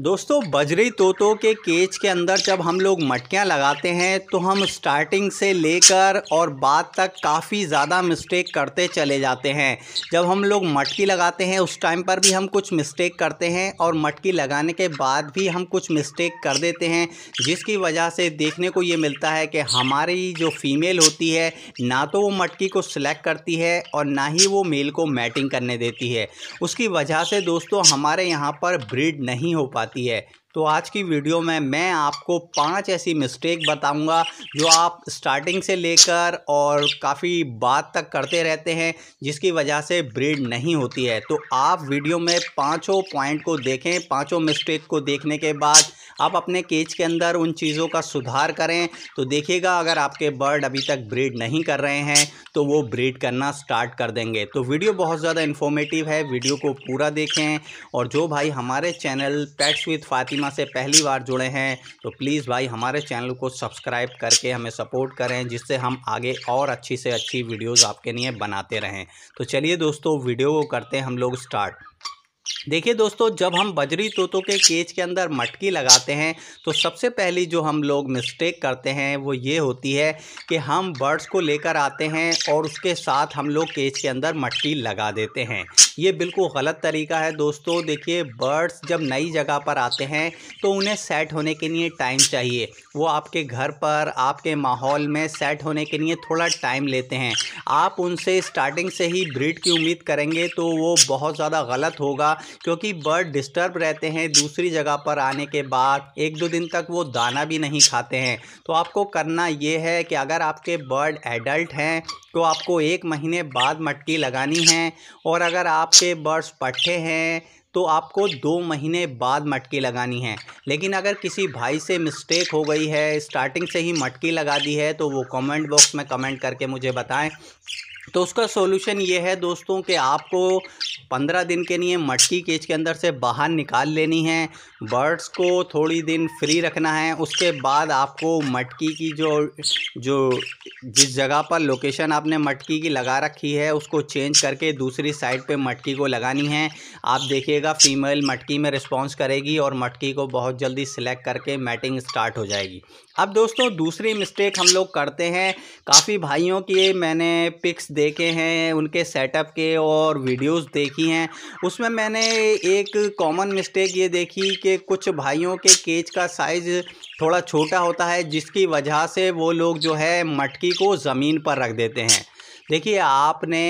दोस्तों बजरी तोतों के केज के अंदर जब हम लोग मटकियाँ लगाते हैं तो हम स्टार्टिंग से लेकर और बाद तक काफ़ी ज़्यादा मिस्टेक करते चले जाते हैं जब हम लोग मटकी लगाते हैं उस टाइम पर भी हम कुछ मिस्टेक करते हैं और मटकी लगाने के बाद भी हम कुछ मिस्टेक कर देते हैं जिसकी वजह से देखने को ये मिलता है कि हमारी जो फीमेल होती है ना तो वो मटकी को सिलेक्ट करती है और ना ही वो मेल को मैटिंग करने देती है उसकी वजह से दोस्तों हमारे यहाँ पर ब्रीड नहीं हो पाती पाती है तो आज की वीडियो में मैं आपको पांच ऐसी मिस्टेक बताऊंगा जो आप स्टार्टिंग से लेकर और काफ़ी बाद तक करते रहते हैं जिसकी वजह से ब्रीड नहीं होती है तो आप वीडियो में पांचों पॉइंट को देखें पांचों मिस्टेक को देखने के बाद आप अपने केज के अंदर उन चीज़ों का सुधार करें तो देखिएगा अगर आपके बर्ड अभी तक ब्रीड नहीं कर रहे हैं तो वो ब्रीड करना स्टार्ट कर देंगे तो वीडियो बहुत ज़्यादा इन्फॉर्मेटिव है वीडियो को पूरा देखें और जो भाई हमारे चैनल पैट्स विद फातिमा से पहली बार जुड़े हैं तो प्लीज़ भाई हमारे चैनल को सब्सक्राइब करके हमें सपोर्ट करें जिससे हम आगे और अच्छी से अच्छी वीडियोज़ आपके लिए बनाते रहें तो चलिए दोस्तों वीडियो को करते हैं हम लोग स्टार्ट देखिए दोस्तों जब हम बजरी तोतों के केज के अंदर मटकी लगाते हैं तो सबसे पहली जो हम लोग मिस्टेक करते हैं वो ये होती है कि हम बर्ड्स को लेकर आते हैं और उसके साथ हम लोग केज के अंदर मटकी लगा देते हैं ये बिल्कुल गलत तरीका है दोस्तों देखिए बर्ड्स जब नई जगह पर आते हैं तो उन्हें सेट होने के लिए टाइम चाहिए वो आपके घर पर आपके माहौल में सेट होने के लिए थोड़ा टाइम लेते हैं आप उनसे स्टार्टिंग से ही ब्रीड की उम्मीद करेंगे तो वो बहुत ज़्यादा गलत होगा क्योंकि बर्ड डिस्टर्ब रहते हैं दूसरी जगह पर आने के बाद एक दो दिन तक वो दाना भी नहीं खाते हैं तो आपको करना ये है कि अगर आपके बर्ड एडल्ट हैं तो आपको एक महीने बाद मटकी लगानी है और अगर आपके बर्ड्स पट्टे हैं तो आपको दो महीने बाद मटकी लगानी है लेकिन अगर किसी भाई से मिस्टेक हो गई है स्टार्टिंग से ही मटकी लगा दी है तो वो कमेंट बॉक्स में कमेंट करके मुझे बताएं तो उसका सॉल्यूशन ये है दोस्तों कि आपको पंद्रह दिन के लिए मटकी केज के अंदर से बाहर निकाल लेनी है बर्ड्स को थोड़ी दिन फ्री रखना है उसके बाद आपको मटकी की जो जो जिस जगह पर लोकेशन आपने मटकी की लगा रखी है उसको चेंज करके दूसरी साइड पे मटकी को लगानी है आप देखिएगा फीमेल मटकी में रिस्पॉन्स करेगी और मटकी को बहुत जल्दी सिलेक्ट करके मैटिंग स्टार्ट हो जाएगी अब दोस्तों दूसरी मिस्टेक हम लोग करते हैं काफ़ी भाइयों की मैंने पिक्स देखे हैं उनके सेटअप के और वीडियोस देखी हैं उसमें मैंने एक कॉमन मिस्टेक ये देखी कि कुछ भाइयों के केज का साइज़ थोड़ा छोटा होता है जिसकी वजह से वो लोग जो है मटकी को ज़मीन पर रख देते हैं देखिए आपने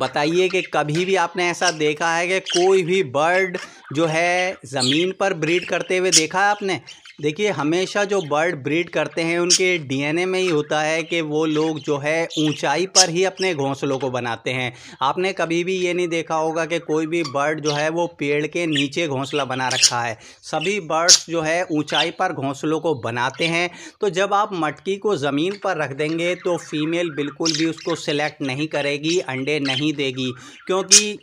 बताइए कि कभी भी आपने ऐसा देखा है कि कोई भी बर्ड जो है ज़मीन पर ब्रीड करते हुए देखा है आपने देखिए हमेशा जो बर्ड ब्रीड करते हैं उनके डीएनए में ही होता है कि वो लोग जो है ऊंचाई पर ही अपने घोंसलों को बनाते हैं आपने कभी भी ये नहीं देखा होगा कि कोई भी बर्ड जो है वो पेड़ के नीचे घोंसला बना रखा है सभी बर्ड्स जो है ऊंचाई पर घोंसलों को बनाते हैं तो जब आप मटकी को ज़मीन पर रख देंगे तो फीमेल बिल्कुल भी उसको सिलेक्ट नहीं करेगी अंडे नहीं देगी क्योंकि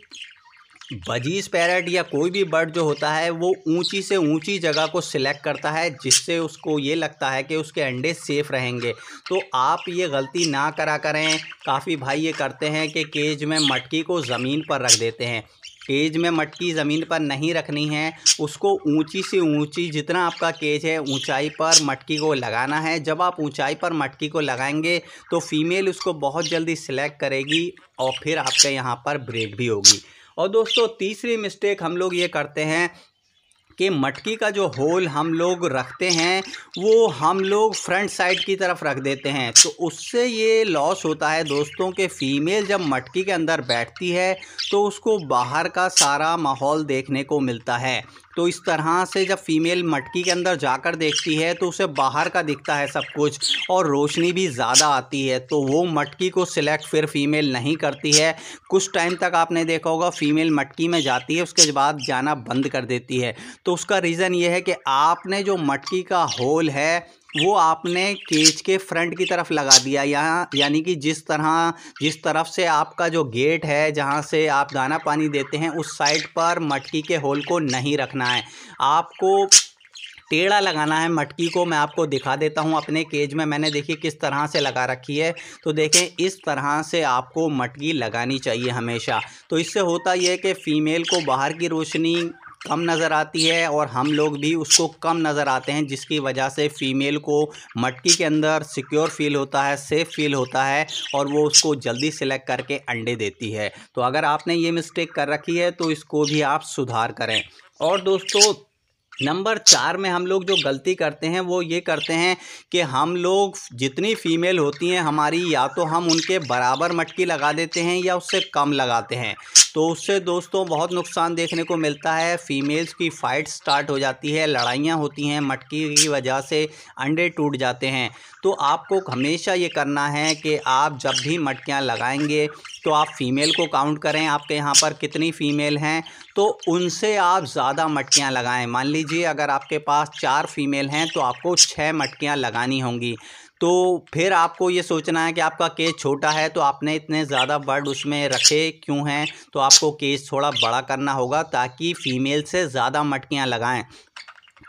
बजीज पैरट या कोई भी बर्ड जो होता है वो ऊंची से ऊंची जगह को सिलेक्ट करता है जिससे उसको ये लगता है कि उसके अंडे सेफ़ रहेंगे तो आप ये गलती ना करा करें काफ़ी भाई ये करते हैं कि केज में मटकी को ज़मीन पर रख देते हैं केज में मटकी ज़मीन पर नहीं रखनी है उसको ऊंची से ऊंची जितना आपका केज है ऊंचाई पर मटकी को लगाना है जब आप ऊंचाई पर मटकी को लगाएंगे तो फीमेल उसको बहुत जल्दी सिलेक्ट करेगी और फिर आपके यहाँ पर ब्रेड भी होगी और दोस्तों तीसरी मिस्टेक हम लोग ये करते हैं कि मटकी का जो होल हम लोग रखते हैं वो हम लोग फ्रंट साइड की तरफ रख देते हैं तो उससे ये लॉस होता है दोस्तों के फ़ीमेल जब मटकी के अंदर बैठती है तो उसको बाहर का सारा माहौल देखने को मिलता है तो इस तरह से जब फीमेल मटकी के अंदर जाकर देखती है तो उसे बाहर का दिखता है सब कुछ और रोशनी भी ज़्यादा आती है तो वो मटकी को सिलेक्ट फिर फीमेल नहीं करती है कुछ टाइम तक आपने देखा होगा फीमेल मटकी में जाती है उसके बाद जाना बंद कर देती है तो उसका रीज़न ये है कि आपने जो मटकी का होल है वो आपने केज के फ्रंट की तरफ लगा दिया यहाँ यानी कि जिस तरह जिस तरफ से आपका जो गेट है जहाँ से आप दाना पानी देते हैं उस साइड पर मटकी के होल को नहीं रखना है आपको टेढ़ा लगाना है मटकी को मैं आपको दिखा देता हूँ अपने केज में मैंने देखी किस तरह से लगा रखी है तो देखें इस तरह से आपको मटकी लगानी चाहिए हमेशा तो इससे होता यह है कि फ़ीमेल को बाहर की रोशनी कम नज़र आती है और हम लोग भी उसको कम नज़र आते हैं जिसकी वजह से फ़ीमेल को मटकी के अंदर सिक्योर फील होता है सेफ़ फील होता है और वो उसको जल्दी सिलेक्ट करके अंडे देती है तो अगर आपने ये मिस्टेक कर रखी है तो इसको भी आप सुधार करें और दोस्तों नंबर चार में हम लोग जो गलती करते हैं वो ये करते हैं कि हम लोग जितनी फीमेल होती हैं हमारी या तो हम उनके बराबर मटकी लगा देते हैं या उससे कम लगाते हैं तो उससे दोस्तों बहुत नुकसान देखने को मिलता है फीमेल्स की फ़ाइट स्टार्ट हो जाती है लड़ाइयाँ होती हैं मटकी की वजह से अंडे टूट जाते हैं तो आपको हमेशा ये करना है कि आप जब भी मटकियाँ लगाएंगे तो आप फीमेल को काउंट करें आपके यहाँ पर कितनी फ़ीमेल हैं तो उनसे आप ज़्यादा मटकियाँ लगाएँ मान लीजिए लीजिए अगर आपके पास चार फीमेल हैं तो आपको छः मटकियाँ लगानी होंगी तो फिर आपको ये सोचना है कि आपका केस छोटा है तो आपने इतने ज़्यादा बर्ड उसमें रखे क्यों हैं तो आपको केस थोड़ा बड़ा करना होगा ताकि फ़ीमेल से ज़्यादा मटकियाँ लगाएं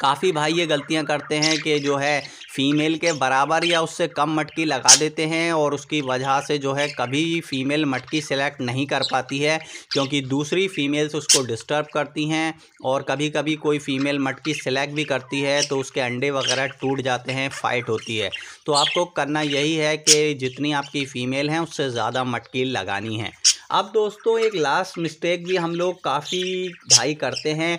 काफ़ी भाई ये गलतियां करते हैं कि जो है फीमेल के बराबर या उससे कम मटकी लगा देते हैं और उसकी वजह से जो है कभी फीमेल मटकी सेलेक्ट नहीं कर पाती है क्योंकि दूसरी फीमेल्स उसको डिस्टर्ब करती हैं और कभी कभी कोई फीमेल मटकी सेलेक्ट भी करती है तो उसके अंडे वगैरह टूट जाते हैं फाइट होती है तो आपको करना यही है कि जितनी आपकी फ़ीमेल हैं उससे ज़्यादा मटकी लगानी है अब दोस्तों एक लास्ट मिस्टेक भी हम लोग काफ़ी ढाई करते हैं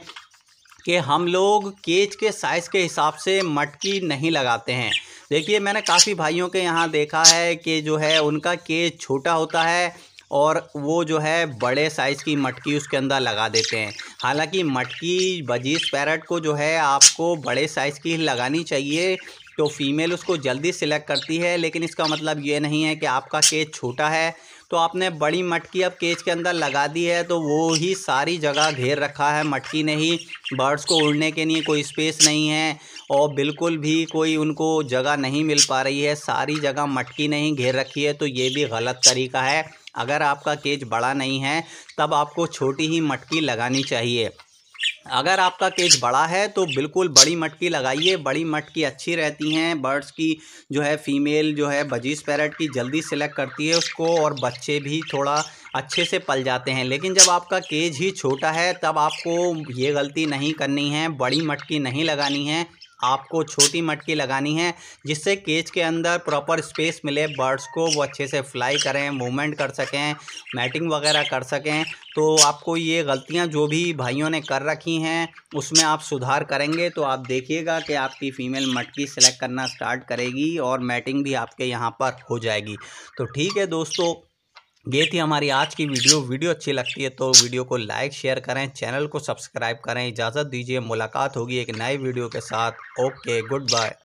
कि हम लोग केज के साइज़ के हिसाब से मटकी नहीं लगाते हैं देखिए मैंने काफ़ी भाइयों के यहाँ देखा है कि जो है उनका केज छोटा होता है और वो जो है बड़े साइज़ की मटकी उसके अंदर लगा देते हैं हालांकि मटकी बजीस पैरट को जो है आपको बड़े साइज़ की लगानी चाहिए तो फीमेल उसको जल्दी सिलेक्ट करती है लेकिन इसका मतलब ये नहीं है कि आपका केज छोटा है तो आपने बड़ी मटकी अब केज के अंदर लगा दी है तो वो ही सारी जगह घेर रखा है मटकी ने ही बर्ड्स को उड़ने के लिए कोई स्पेस नहीं है और बिल्कुल भी कोई उनको जगह नहीं मिल पा रही है सारी जगह मटकी नहीं घेर रखी है तो ये भी गलत तरीका है अगर आपका केज बड़ा नहीं है तब आपको छोटी ही मटकी लगानी चाहिए अगर आपका केज बड़ा है तो बिल्कुल बड़ी मटकी लगाइए बड़ी मटकी अच्छी रहती हैं बर्ड्स की जो है फीमेल जो है बजीज पैरट की जल्दी सिलेक्ट करती है उसको और बच्चे भी थोड़ा अच्छे से पल जाते हैं लेकिन जब आपका केज ही छोटा है तब आपको ये गलती नहीं करनी है बड़ी मटकी नहीं लगानी है आपको छोटी मटकी लगानी है जिससे केज के अंदर प्रॉपर स्पेस मिले बर्ड्स को वो अच्छे से फ्लाई करें मूवमेंट कर सकें मैटिंग वगैरह कर सकें तो आपको ये गलतियां जो भी भाइयों ने कर रखी हैं उसमें आप सुधार करेंगे तो आप देखिएगा कि आपकी फ़ीमेल मटकी सेलेक्ट करना स्टार्ट करेगी और मैटिंग भी आपके यहाँ पर हो जाएगी तो ठीक है दोस्तों ये थी हमारी आज की वीडियो वीडियो अच्छी लगती है तो वीडियो को लाइक शेयर करें चैनल को सब्सक्राइब करें इजाज़त दीजिए मुलाकात होगी एक नए वीडियो के साथ ओके गुड बाय